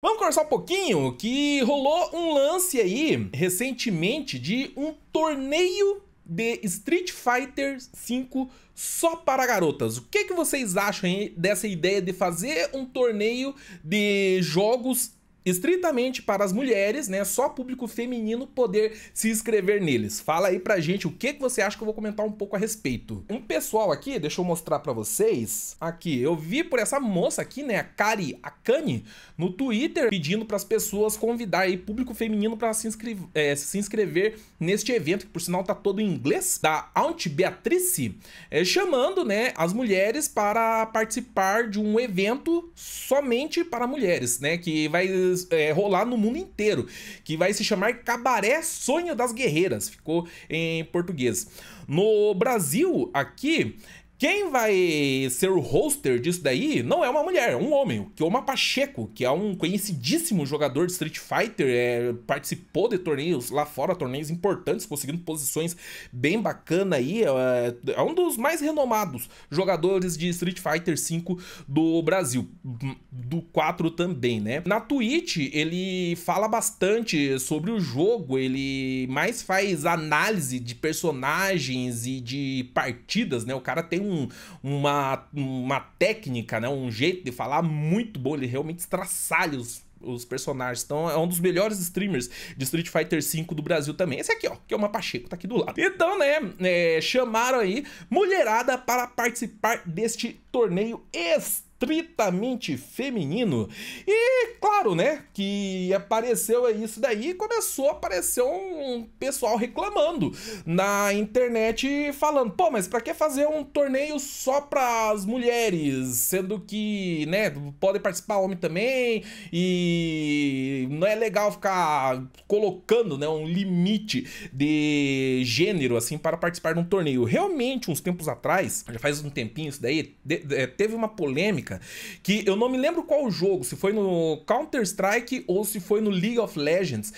Vamos conversar um pouquinho que rolou um lance aí recentemente de um torneio de Street Fighter V só para garotas. O que, que vocês acham dessa ideia de fazer um torneio de jogos estritamente para as mulheres, né? Só público feminino poder se inscrever neles. Fala aí pra gente o que, que você acha que eu vou comentar um pouco a respeito. Um pessoal aqui, deixa eu mostrar pra vocês. Aqui, eu vi por essa moça aqui, né? A Kari Akane, no Twitter, pedindo pras pessoas convidar aí público feminino pra se, inscrever, é, se inscrever neste evento, que por sinal tá todo em inglês, da Aunt Beatrice, é, chamando, né, as mulheres para participar de um evento somente para mulheres, né? Que vai é, rolar no mundo inteiro, que vai se chamar Cabaré Sonho das Guerreiras, ficou em português. No Brasil, aqui, quem vai ser o hoster disso daí não é uma mulher, é um homem, o Kioma Pacheco, que é um conhecidíssimo jogador de Street Fighter, é, participou de torneios lá fora, torneios importantes, conseguindo posições bem bacana aí, é, é um dos mais renomados jogadores de Street Fighter 5 do Brasil, hum, do 4 também, né? Na Twitch ele fala bastante sobre o jogo, ele mais faz análise de personagens e de partidas, né? O cara tem um um, uma, uma técnica, né? um jeito de falar muito bom. Ele realmente estraçalha os os personagens. Então é um dos melhores streamers de Street Fighter V do Brasil também. Esse aqui, ó, que é uma Pacheco, tá aqui do lado. Então, né, é, chamaram aí mulherada para participar deste torneio extra estritamente feminino. E claro, né, que apareceu isso daí e começou a aparecer um pessoal reclamando na internet falando: "Pô, mas para que fazer um torneio só para as mulheres, sendo que, né, podem participar homem também e não é legal ficar colocando, né, um limite de gênero assim para participar de um torneio". Realmente, uns tempos atrás, já faz um tempinho isso daí, teve uma polêmica que eu não me lembro qual jogo, se foi no Counter-Strike ou se foi no League of Legends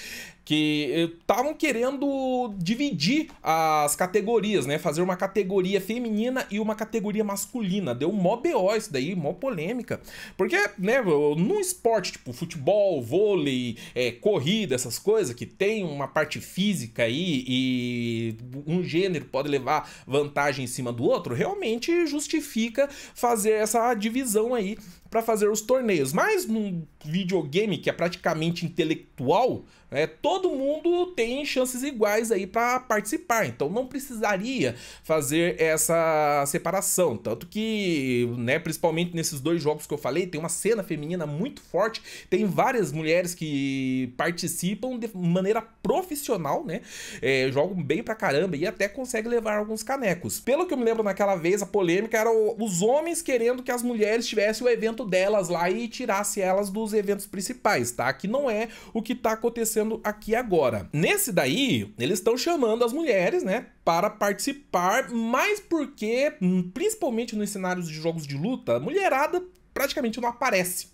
que estavam eh, querendo dividir as categorias, né? Fazer uma categoria feminina e uma categoria masculina. Deu mó BO isso daí, mó polêmica. Porque, né, num esporte tipo futebol, vôlei, é, corrida, essas coisas, que tem uma parte física aí e um gênero pode levar vantagem em cima do outro, realmente justifica fazer essa divisão aí para fazer os torneios. Mas num videogame que é praticamente intelectual, é Todo mundo tem chances iguais aí para participar, então não precisaria fazer essa separação. Tanto que, né, principalmente nesses dois jogos que eu falei, tem uma cena feminina muito forte, tem várias mulheres que participam de maneira profissional, né? É, jogam bem pra caramba e até consegue levar alguns canecos. Pelo que eu me lembro naquela vez, a polêmica era os homens querendo que as mulheres tivessem o evento delas lá e tirasse elas dos eventos principais, tá? Que não é o que tá acontecendo acontecendo aqui agora. Nesse daí, eles estão chamando as mulheres, né? Para participar, mas porque, hum, principalmente nos cenários de jogos de luta, a mulherada praticamente não aparece.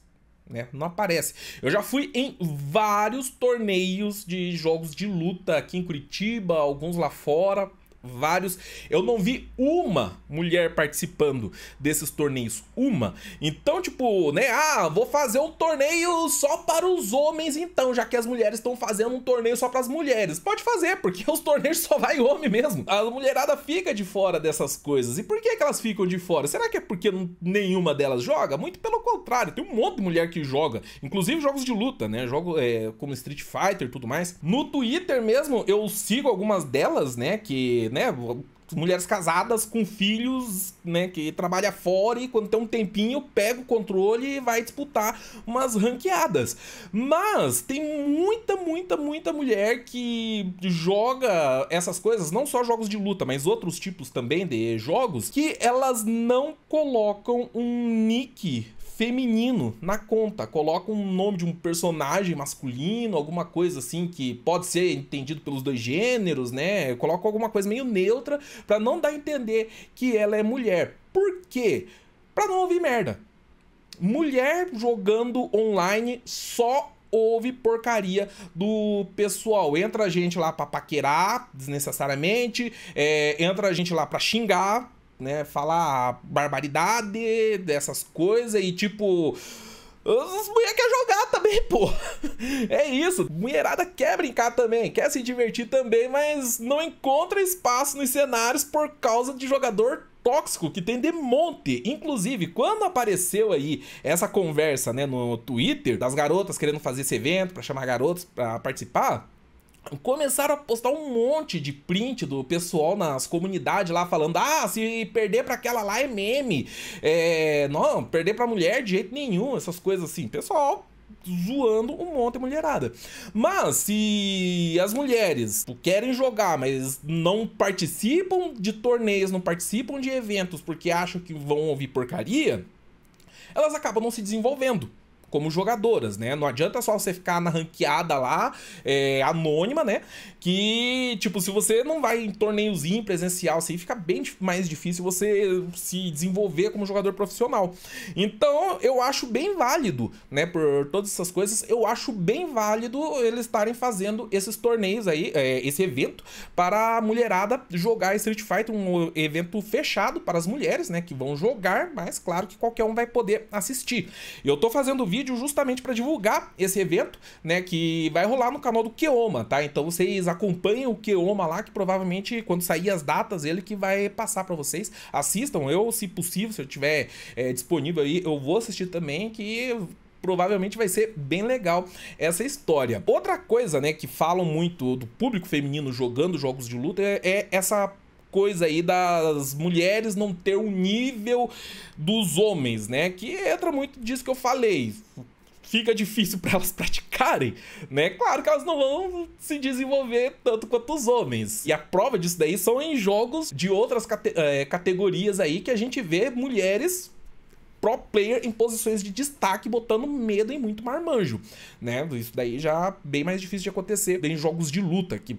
Né? Não aparece. Eu já fui em vários torneios de jogos de luta aqui em Curitiba, alguns lá fora vários. Eu não vi uma mulher participando desses torneios. Uma. Então, tipo, né? Ah, vou fazer um torneio só para os homens, então, já que as mulheres estão fazendo um torneio só para as mulheres. Pode fazer, porque os torneios só vai homem mesmo. A mulherada fica de fora dessas coisas. E por que, que elas ficam de fora? Será que é porque nenhuma delas joga? Muito pelo contrário, tem um monte de mulher que joga, inclusive jogos de luta, né? Jogo é, como Street Fighter e tudo mais. No Twitter mesmo, eu sigo algumas delas, né? Que né? Mulheres casadas com filhos, né? Que trabalha fora e quando tem um tempinho pega o controle e vai disputar umas ranqueadas. Mas tem muita, muita, muita mulher que joga essas coisas, não só jogos de luta, mas outros tipos também de jogos, que elas não colocam um nick feminino na conta. Coloca um nome de um personagem masculino, alguma coisa assim que pode ser entendido pelos dois gêneros, né? Coloca alguma coisa meio neutra para não dar a entender que ela é mulher. Por quê? Para não ouvir merda. Mulher jogando online só houve porcaria do pessoal. Entra a gente lá pra paquerar desnecessariamente, é, entra a gente lá pra xingar, né, falar barbaridade, dessas coisas e tipo. As mulheres querem jogar também, pô. É isso. Mulherada quer brincar também, quer se divertir também, mas não encontra espaço nos cenários por causa de jogador tóxico que tem de monte. Inclusive, quando apareceu aí essa conversa, né, no Twitter das garotas querendo fazer esse evento para chamar garotos para participar, começaram a postar um monte de print do pessoal nas comunidades lá falando: ah, se perder para aquela lá é meme, é, não, perder para mulher de jeito nenhum, essas coisas assim. Pessoal zoando um monte de mulherada. Mas se as mulheres querem jogar, mas não participam de torneios, não participam de eventos porque acham que vão ouvir porcaria, elas acabam não se desenvolvendo como jogadoras, né? Não adianta só você ficar na ranqueada lá, é, anônima, né? Que, tipo, se você não vai em torneiozinho presencial, assim, fica bem mais difícil você se desenvolver como jogador profissional. Então, eu acho bem válido, né? Por todas essas coisas, eu acho bem válido eles estarem fazendo esses torneios aí, é, esse evento, para a mulherada jogar Street Fighter, um evento fechado para as mulheres, né? Que vão jogar, mas claro que qualquer um vai poder assistir. Eu tô fazendo vídeo vídeo justamente para divulgar esse evento, né, que vai rolar no canal do Keoma, tá? Então vocês acompanhem o Keoma lá, que provavelmente quando sair as datas ele que vai passar para vocês. Assistam, eu se possível, se eu tiver é, disponível aí, eu vou assistir também, que provavelmente vai ser bem legal essa história. Outra coisa, né, que falam muito do público feminino jogando jogos de luta é, é essa coisa aí das mulheres não ter o nível dos homens, né? Que entra muito disso que eu falei. Fica difícil para elas praticarem, né? Claro que elas não vão se desenvolver tanto quanto os homens. E a prova disso daí são em jogos de outras cate eh, categorias aí que a gente vê mulheres pro player em posições de destaque, botando medo em muito marmanjo, né? Isso daí já é bem mais difícil de acontecer em jogos de luta, que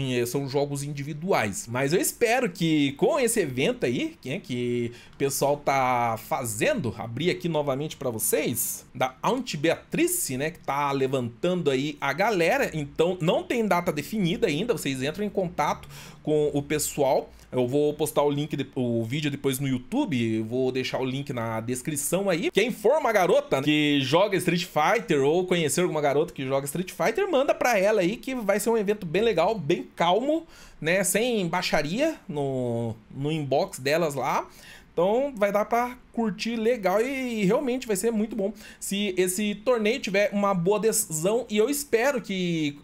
eh, são jogos individuais. Mas eu espero que com esse evento aí, que, né, que o pessoal tá fazendo, abrir aqui novamente para vocês, da Aunt Beatrice, né, que tá levantando aí a galera. Então não tem data definida ainda, vocês entram em contato com o pessoal. Eu vou postar o link, de, o vídeo depois no YouTube, vou deixar o link na descrição aí. Quem for uma garota que joga Street Fighter ou conhecer alguma garota que joga Street Fighter, manda para ela aí que vai ser um evento bem legal, bem calmo, né? Sem baixaria no, no inbox delas lá. Então vai dar para curtir legal e, e, realmente vai ser muito bom se esse torneio tiver uma boa decisão e eu espero que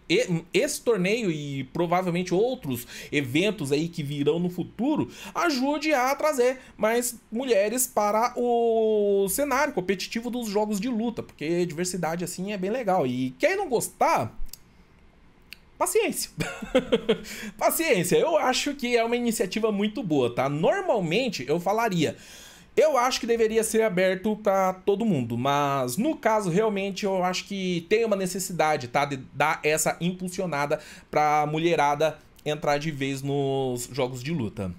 esse torneio e provavelmente outros eventos aí que virão no futuro ajude a trazer mais mulheres para o cenário competitivo dos jogos de luta, porque diversidade assim é bem legal. E quem não gostar, paciência. paciência. Eu acho que é uma iniciativa muito boa, tá? Normalmente eu falaria. Eu acho que deveria ser aberto para todo mundo, mas no caso realmente eu acho que tem uma necessidade, tá, de dar essa impulsionada para mulherada entrar de vez nos jogos de luta.